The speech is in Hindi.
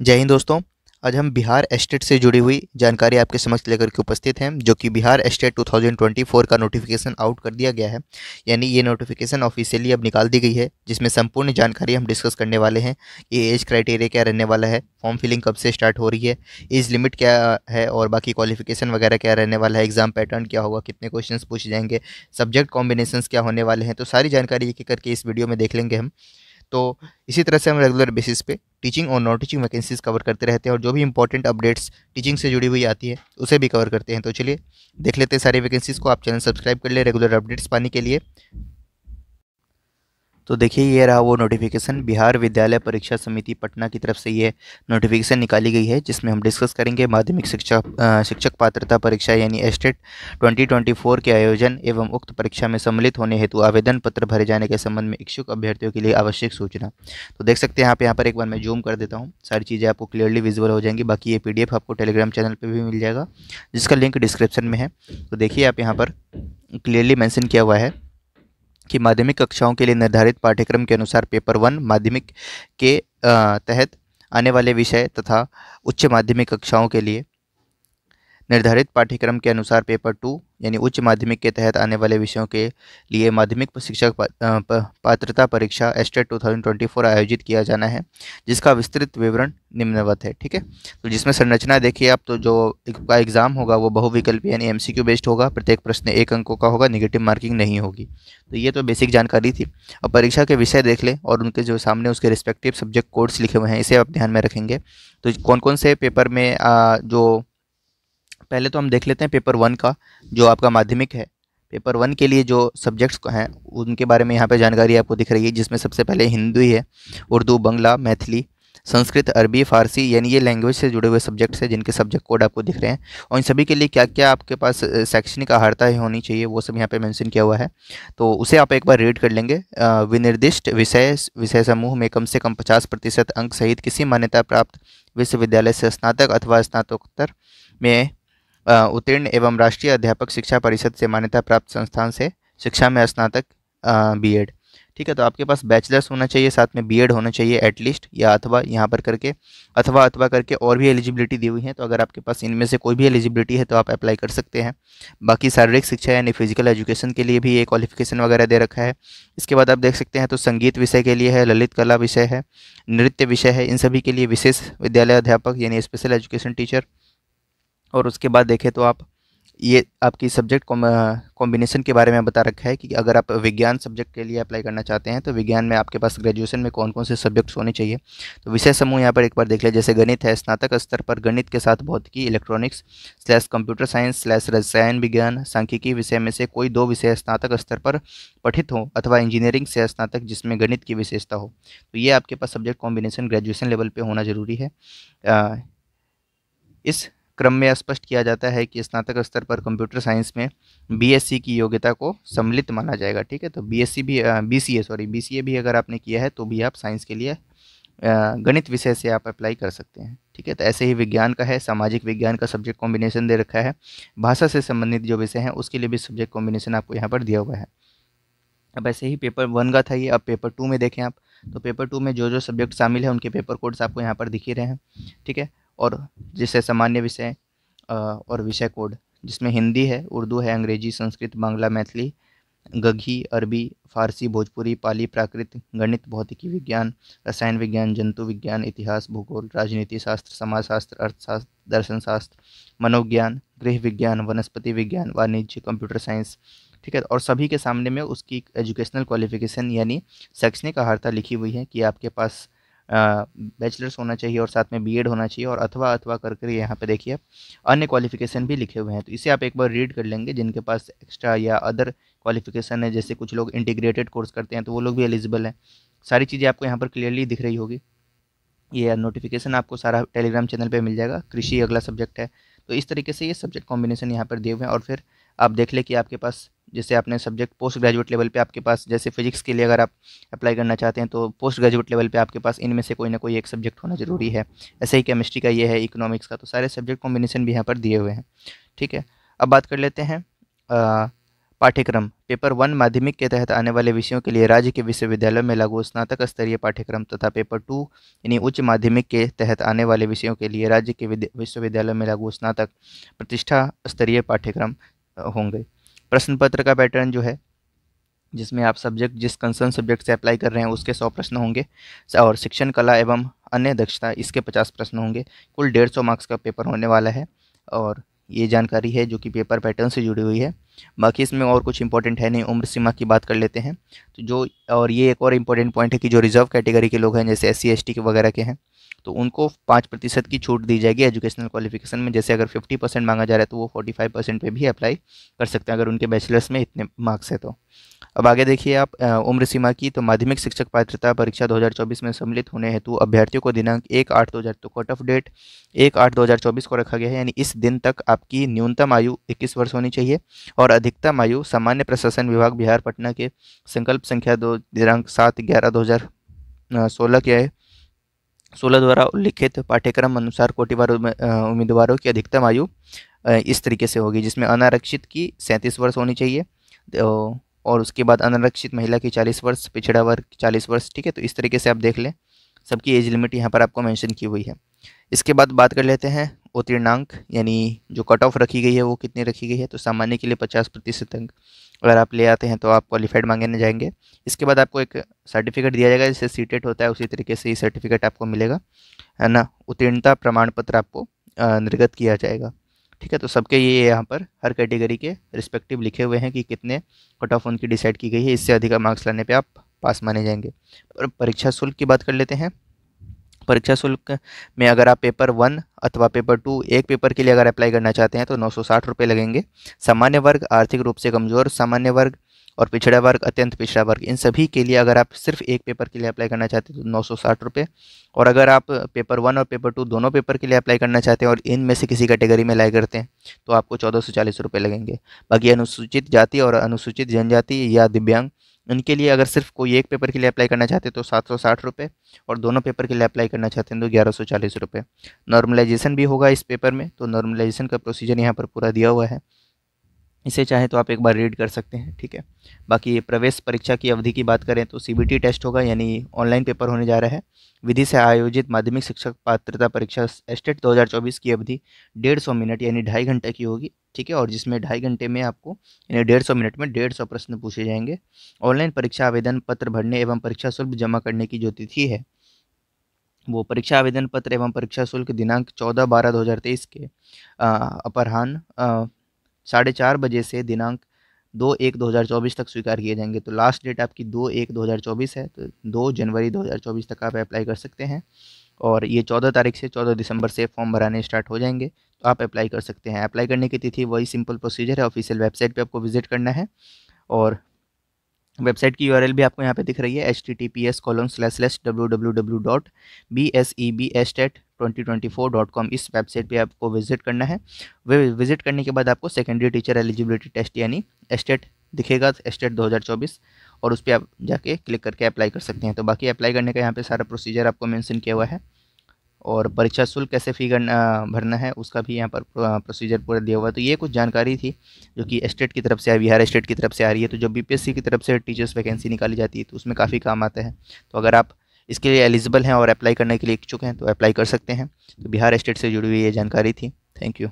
जय हिंद दोस्तों आज हम बिहार एस्टेट से जुड़ी हुई जानकारी आपके समक्ष लेकर के उपस्थित हैं जो कि बिहार एस्टेट 2024 का नोटिफिकेशन आउट कर दिया गया है यानी ये नोटिफिकेशन ऑफिशियली अब निकाल दी गई है जिसमें संपूर्ण जानकारी हम डिस्कस करने वाले हैं कि एज क्राइटेरिया क्या रहने वाला है फॉर्म फिलिंग कब से स्टार्ट हो रही है एज लिमिट क्या है और बाकी क्वालिफिकेशन वगैरह क्या रहने वाला है एग्ज़ाम पैटर्न क्या होगा कितने क्वेश्चन पूछे जाएंगे सब्जेक्ट कॉम्बिनेशन क्या होने वाले हैं तो सारी जानकारी एक एक करके इस वीडियो में देख लेंगे हम तो इसी तरह से हम रेगुलर बेसिस पे टीचिंग और नॉन टीचिंग वैकेंसीज कवर करते रहते हैं और जो भी इंपॉर्टेंट अपडेट्स टीचिंग से जुड़ी हुई आती है उसे भी कवर करते हैं तो चलिए देख लेते हैं सारी वैकेंसीज़ को आप चैनल सब्सक्राइब कर ले रेगुलर अपडेट्स पाने के लिए तो देखिए ये रहा वो नोटिफिकेशन बिहार विद्यालय परीक्षा समिति पटना की तरफ से ये नोटिफिकेशन निकाली गई है जिसमें हम डिस्कस करेंगे माध्यमिक शिक्षा शिक्षक पात्रता परीक्षा यानी एस्टेट 2024 e के आयोजन एवं उक्त परीक्षा में सम्मिलित होने हेतु आवेदन पत्र भरे जाने के संबंध में इच्छुक अभ्यर्थियों के लिए आवश्यक सूचना तो देख सकते हैं आप यहाँ पर एक बार मैं जूम कर देता हूँ सारी चीज़ें आपको क्लियरली विजुअल हो जाएंगी बाकी ये पी आपको टेलीग्राम चैनल पर भी मिल जाएगा जिसका लिंक डिस्क्रिप्शन में है तो देखिए आप यहाँ पर क्लियरली मैंशन किया हुआ है कि माध्यमिक कक्षाओं के लिए निर्धारित पाठ्यक्रम के अनुसार पेपर वन माध्यमिक के तहत आने वाले विषय तथा उच्च माध्यमिक कक्षाओं के लिए निर्धारित पाठ्यक्रम के अनुसार पेपर टू यानी उच्च माध्यमिक के तहत आने वाले विषयों के लिए माध्यमिक शिक्षक पात्रता परीक्षा एस्टेट 2024 आयोजित किया जाना है जिसका विस्तृत विवरण निम्नवत है ठीक है तो जिसमें संरचना देखिए आप तो जो का एग्ज़ाम होगा वो बहुविकल्पी यानी एम बेस्ड होगा प्रत्येक प्रश्न एक अंकों का होगा निगेटिव मार्किंग नहीं होगी तो ये तो बेसिक जानकारी थी अब परीक्षा के विषय देख लें और उनके जो सामने उसके रिस्पेक्टिव सब्जेक्ट कोड्स लिखे हुए हैं इसे आप ध्यान में रखेंगे तो कौन कौन से पेपर में जो पहले तो हम देख लेते हैं पेपर वन का जो आपका माध्यमिक है पेपर वन के लिए जो सब्जेक्ट्स हैं उनके बारे में यहाँ पे जानकारी आपको दिख रही है जिसमें सबसे पहले हिंदी है उर्दू बंगला मैथिली संस्कृत अरबी फारसी यानी ये लैंग्वेज से जुड़े हुए सब्जेक्ट्स हैं जिनके सब्जेक्ट कोड आपको दिख रहे हैं और इन सभी के लिए क्या क्या आपके पास शैक्षणिक अहारताएँ होनी चाहिए वो सब यहाँ पे मेंशन किया हुआ है तो उसे आप एक बार रीड कर लेंगे विनिर्दिष्ट विषय विषय समूह में कम से कम पचास प्रतिशत अंक सहित किसी मान्यता प्राप्त विश्वविद्यालय से स्नातक अथवा स्नातकोत्तर में उत्तीर्ण एवं राष्ट्रीय अध्यापक शिक्षा परिषद से मान्यता प्राप्त संस्थान से शिक्षा में स्नातक बी ठीक है तो आपके पास बैचलर्स होना चाहिए साथ में बीएड होना चाहिए एटलीस्ट या अथवा यहाँ पर करके अथवा अथवा करके और भी एलिजिबिलिटी दी हुई है तो अगर आपके पास इनमें से कोई भी एलिजिबिलिटी है तो आप अप्लाई कर सकते हैं बाकी शारीरिक शिक्षा यानी फिजिकल एजुकेशन के लिए भी ये क्वालिफिकेशन वगैरह दे रखा है इसके बाद आप देख सकते हैं तो संगीत विषय के लिए है ललित कला विषय है नृत्य विषय है इन सभी के लिए विशेष विद्यालय अध्यापक यानी स्पेशल एजुकेशन टीचर और उसके बाद देखें तो आप ये आपकी सब्जेक्ट कॉम्बिनेशन के बारे में बता रखा है कि अगर आप विज्ञान सब्जेक्ट के लिए अप्लाई करना चाहते हैं तो विज्ञान में आपके पास ग्रेजुएशन में कौन कौन से सब्जेक्ट्स होने चाहिए तो विषय समूह यहाँ पर एक बार देख लें जैसे गणित है स्नातक स्तर पर गणित के साथ भौतिकी electronics slash computer science slash रसायन विज्ञान सांख्यिकी विषय में से कोई दो विषय स्नातक स्तर पर पठित हो अथवा इंजीनियरिंग से स्नातक जिसमें गणित की विशेषता हो तो ये आपके पास सब्जेक्ट कॉम्बिनेशन ग्रेजुएशन लेवल पर होना जरूरी है इस क्रम में स्पष्ट किया जाता है कि स्नातक स्तर पर कंप्यूटर साइंस में बीएससी की योग्यता को सम्मिलित माना जाएगा ठीक है तो बीएससी भी बीसीए सॉरी बीसीए भी अगर आपने किया है तो भी आप साइंस के लिए गणित विषय से आप अप्लाई कर सकते हैं ठीक है तो ऐसे ही विज्ञान का है सामाजिक विज्ञान का सब्जेक्ट कॉम्बिनेशन दे रखा है भाषा से संबंधित जो विषय हैं उसके लिए भी सब्जेक्ट कॉम्बिनेशन आपको यहाँ पर दिया हुआ है अब ऐसे ही पेपर वन का था ये अब पेपर टू में देखें आप तो पेपर टू में जो जो सब्जेक्ट शामिल है उनके पेपर कोड्स आपको यहाँ पर दिख ही रहे हैं ठीक है और जिसे सामान्य विषय और विषय कोड जिसमें हिंदी है उर्दू है अंग्रेजी संस्कृत बांग्ला मैथिली गघी अरबी फारसी भोजपुरी पाली प्राकृत गणित भौतिकी विज्ञान रसायन विज्ञान जंतु विज्ञान इतिहास भूगोल राजनीति शास्त्र समाजशास्त्र अर्थशास्त्र दर्शन शास्त्र मनोविज्ञान गृह विज्ञान वनस्पति विज्ञान वाणिज्य कंप्यूटर साइंस ठीक है और सभी के सामने में उसकी एजुकेशनल क्वालिफिकेशन यानी शैक्षणिक आहारता लिखी हुई है कि आपके पास बैचलर्स होना चाहिए और साथ में बीएड होना चाहिए और अथवा अथवा कर कर यहाँ पे देखिए अन्य क्वालिफिकेशन भी लिखे हुए हैं तो इसे आप एक बार रीड कर लेंगे जिनके पास एक्स्ट्रा या अदर क्वालिफिकेशन है जैसे कुछ लोग इंटीग्रेटेड कोर्स करते हैं तो वो लोग भी एलिजिबल हैं सारी चीज़ें आपको यहाँ पर क्लियरली दिख रही होगी ये नोटिफिकेशन आपको सारा टेलीग्राम चैनल पे मिल जाएगा कृषि अगला सब्जेक्ट है तो इस तरीके से ये सब्जेक्ट कॉम्बिनेशन यहाँ पर दिए हुए हैं और फिर आप देख ले कि आपके पास जैसे आपने सब्जेक्ट पोस्ट ग्रेजुएट लेवल पे आपके पास जैसे फिजिक्स के लिए अगर आप अप्लाई करना चाहते हैं तो पोस्ट ग्रेजुएट लेवल पे आपके पास इनमें से कोई ना कोई एक सब्जेक्ट होना ज़रूरी है ऐसे ही केमिस्ट्री का ये है इकोनॉमिक्स का तो सारे सब्जेक्ट कॉम्बिनेशन भी यहाँ पर दिए हुए हैं ठीक है अब बात कर लेते हैं पाठ्यक्रम पेपर वन माध्यमिक के तहत आने वाले विषयों के लिए राज्य के विश्वविद्यालयों में लागू स्नातक स्तरीय पाठ्यक्रम तथा पेपर टू यानी उच्च माध्यमिक के तहत आने वाले विषयों के लिए राज्य के विश्वविद्यालयों में लागू स्नातक प्रतिष्ठा स्तरीय पाठ्यक्रम होंगे प्रश्न पत्र का पैटर्न जो है जिसमें आप सब्जेक्ट जिस कंसर्न सब्जेक्ट से अप्लाई कर रहे हैं उसके सौ प्रश्न होंगे और शिक्षण कला एवं अन्य दक्षता इसके पचास प्रश्न होंगे कुल डेढ़ सौ मार्क्स का पेपर होने वाला है और ये जानकारी है जो कि पेपर पैटर्न से जुड़ी हुई है बाकी इसमें और कुछ इंपॉर्टेंट है नहीं उम्र सीमा की बात कर लेते हैं तो जो और ये एक और इम्पॉर्टेंट पॉइंट है कि जो रिजर्व कैटेगरी के लोग हैं जैसे एस सी के वगैरह के हैं तो उनको पाँच प्रतिशत की छूट दी जाएगी एजुकेशनल क्वालिफिकेशन में जैसे अगर फिफ्टी परसेंट मांगा जा रहा है तो वो फोर्टी फाइव परसेंट पर भी अप्लाई कर सकते हैं अगर उनके बैचलर्स में इतने मार्क्स है तो अब आगे देखिए आप उम्र सीमा की तो माध्यमिक शिक्षक पात्रता परीक्षा 2024 में सम्मिलित होने हेतु अभ्यर्थियों को दिनांक एक आठ दो हज़ार तो कट ऑफ डेट एक आठ दो हज़ार चौबीस को रखा गया है यानी इस दिन तक आपकी न्यूनतम आयु 21 वर्ष होनी चाहिए और अधिकतम आयु सामान्य प्रशासन विभाग बिहार पटना के संकल्प संख्या दो दिनांक सात ग्यारह दो हज़ार सोलह के है सोलह द्वारा उल्लिखित पाठ्यक्रम अनुसार कोटिवार उम्मीदवारों की अधिकतम आयु इस तरीके से होगी जिसमें अनारक्षित की सैंतीस वर्ष होनी चाहिए तो, और उसके बाद अनारक्षित महिला की चालीस वर्ष पिछड़ा वर्ग चालीस वर्ष ठीक है तो इस तरीके से आप देख लें सबकी एज लिमिट यहाँ पर आपको मैंशन की हुई है इसके बाद बात कर लेते हैं उत्तीर्णांक यानी जो कट ऑफ रखी गई है वो कितनी रखी गई है तो सामान्य के लिए पचास प्रतिशत अंक अगर आप ले आते हैं तो आप क्वालिफाइड मांगने जाएंगे इसके बाद आपको एक सर्टिफिकेट दिया जाएगा जिससे सीटेट e होता है उसी तरीके से ये सर्टिफिकेट आपको मिलेगा है ना उत्तीर्णता प्रमाण पत्र आपको निर्गत किया जाएगा ठीक है तो सबके ये यहाँ पर हर कैटेगरी के रिस्पेक्टिव लिखे हुए हैं कि कितने कट ऑफ उनकी डिसाइड की गई है इससे अधिक मार्क्स लाने पर आप पास माने जाएंगे और परीक्षा शुल्क की बात कर लेते हैं परीक्षा शुल्क में अगर आप पेपर वन अथवा पेपर टू एक पेपर के लिए अगर अप्लाई करना चाहते हैं तो नौ सौ लगेंगे सामान्य वर्ग आर्थिक रूप से कमज़ोर सामान्य वर्ग और पिछड़ा वर्ग अत्यंत पिछड़ा वर्ग इन सभी के लिए अगर आप सिर्फ एक पेपर के लिए अप्लाई करना चाहते हैं तो नौ सौ साठ रुपये और अगर आप पेपर वन और पेपर टू दोनों पेपर के लिए अप्लाई करना चाहते हैं और इनमें से किसी कैटेगरी में अप्लाई करते हैं तो आपको चौदह सौ चालीस रुपये लगेंगे बाकी अनुसूचित जाति और अनुसूचित जनजाति या दिव्यांग उनके लिए अगर सिर्फ कोई एक पेपर के लिए अप्लाई करना चाहते हैं तो सात सौ साठ रुपये और दोनों पेपर के लिए अप्लाई करना चाहते हैं तो ग्यारह सौ चालीस रुपये नॉर्मलाइजेशन भी होगा इस पेपर में तो नॉर्मलाइजेशन का प्रोसीजर यहाँ पर पूरा दिया हुआ है इसे चाहे तो आप एक बार रीड कर सकते हैं ठीक है बाकी प्रवेश परीक्षा की अवधि की बात करें तो सी टेस्ट होगा यानी ऑनलाइन पेपर होने जा रहा है विधि से आयोजित माध्यमिक शिक्षक पात्रता परीक्षा एस्टेट 2024 की अवधि डेढ़ सौ मिनट यानी ढाई घंटे की होगी ठीक है और जिसमें ढाई घंटे में आपको यानी डेढ़ सौ मिनट में डेढ़ सौ प्रश्न पूछे जाएंगे ऑनलाइन परीक्षा आवेदन पत्र भरने एवं परीक्षा शुल्क जमा करने की जो तिथि है वो परीक्षा आवेदन पत्र एवं परीक्षा शुल्क दिनांक चौदह बारह दो हज़ार तेईस के अपराह्न साढ़े चार बजे से दिनांक दो एक दो हज़ार चौबीस तक स्वीकार किए जाएंगे तो लास्ट डेट आपकी दो एक दो हज़ार चौबीस है तो दो जनवरी दो हज़ार चौबीस तक आप अप्लाई कर सकते हैं और ये चौदह तारीख से चौदह दिसंबर से फॉर्म भराने स्टार्ट हो जाएंगे तो आप अप्लाई कर सकते हैं अप्लाई करने की तिथि वही सिंपल प्रोसीजर है ऑफिशियल वेबसाइट पर आपको विजिट करना है और वेबसाइट की यूआरएल भी आपको यहाँ पे दिख रही है H T T P S colon slash slash W W W dot B S E B S TET 2024.com इस वेबसाइट पे आपको विजिट करना है वे विजिट करने के बाद आपको सेकेंडरी टीचर एलिजिबिलिटी टेस्ट यानी स्टेट दिखेगा स्टेट 2024 और उस पर आप जाके क्लिक करके अप्लाई कर सकते हैं तो बाकी अप्लाई करने का यहाँ पे सारा प्रोसीजर आपको मेंशन किया हुआ है और परीक्षा शुल्क कैसे फ़ी करना भरना है उसका भी यहाँ पर प्रोसीजर पूरा दिया हुआ है तो ये कुछ जानकारी थी जो कि स्टेट की तरफ से आई बिहार स्टेट की तरफ से आ रही है तो जो बीपीएससी की तरफ से टीचर्स वैकेंसी निकाली जाती है तो उसमें काफ़ी काम आता है तो अगर आप इसके लिए एलिजिबल हैं और अप्लाई करने के लिए इच्छुक हैं तो अप्लाई कर सकते हैं तो बिहार स्टेट से जुड़ी हुई ये जानकारी थी थैंक यू